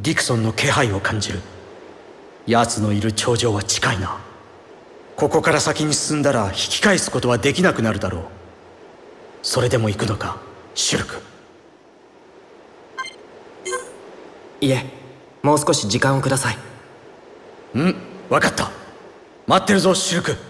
ディクソンの気配を感じる奴のいる頂上は近いなここから先に進んだら引き返すことはできなくなるだろうそれでも行くのかシュルクいえもう少し時間をくださいうん分かった待ってるぞシュルク